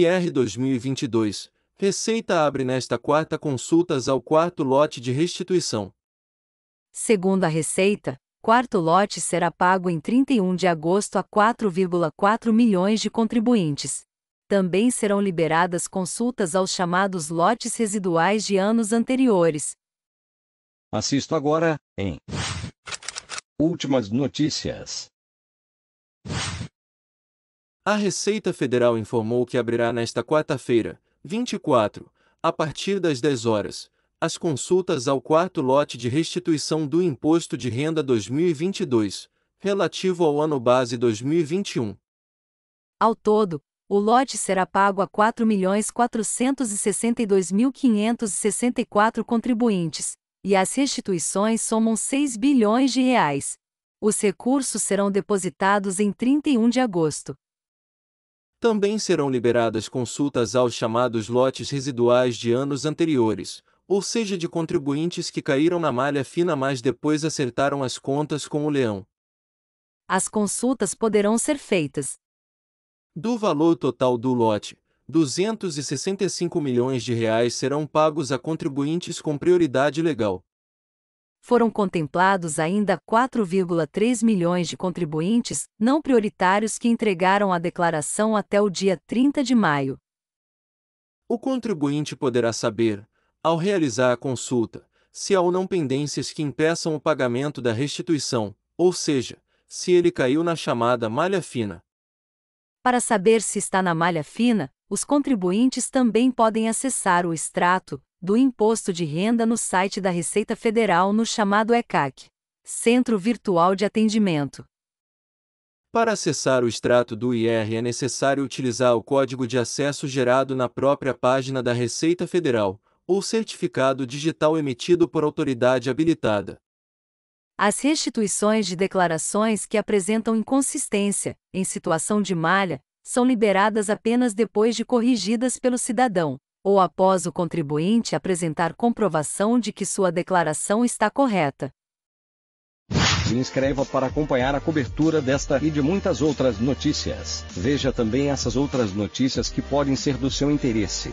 IR 2022, Receita abre nesta quarta consultas ao quarto lote de restituição. Segundo a Receita, quarto lote será pago em 31 de agosto a 4,4 milhões de contribuintes. Também serão liberadas consultas aos chamados lotes residuais de anos anteriores. Assisto agora, em Últimas notícias. A Receita Federal informou que abrirá nesta quarta-feira, 24, a partir das 10 horas, as consultas ao quarto lote de restituição do Imposto de Renda 2022, relativo ao ano base 2021. Ao todo, o lote será pago a 4.462.564 contribuintes, e as restituições somam 6 bilhões de reais. Os recursos serão depositados em 31 de agosto. Também serão liberadas consultas aos chamados lotes residuais de anos anteriores, ou seja, de contribuintes que caíram na malha fina mas depois acertaram as contas com o leão. As consultas poderão ser feitas do valor total do lote, 265 milhões de reais serão pagos a contribuintes com prioridade legal foram contemplados ainda 4,3 milhões de contribuintes não prioritários que entregaram a declaração até o dia 30 de maio. O contribuinte poderá saber, ao realizar a consulta, se há ou não pendências que impeçam o pagamento da restituição, ou seja, se ele caiu na chamada malha fina. Para saber se está na malha fina, os contribuintes também podem acessar o extrato, do Imposto de Renda no site da Receita Federal no chamado ECAC Centro Virtual de Atendimento. Para acessar o extrato do IR é necessário utilizar o código de acesso gerado na própria página da Receita Federal ou certificado digital emitido por autoridade habilitada. As restituições de declarações que apresentam inconsistência, em situação de malha, são liberadas apenas depois de corrigidas pelo cidadão ou após o contribuinte apresentar comprovação de que sua declaração está correta. Se inscreva para acompanhar a cobertura desta e de muitas outras notícias. Veja também essas outras notícias que podem ser do seu interesse.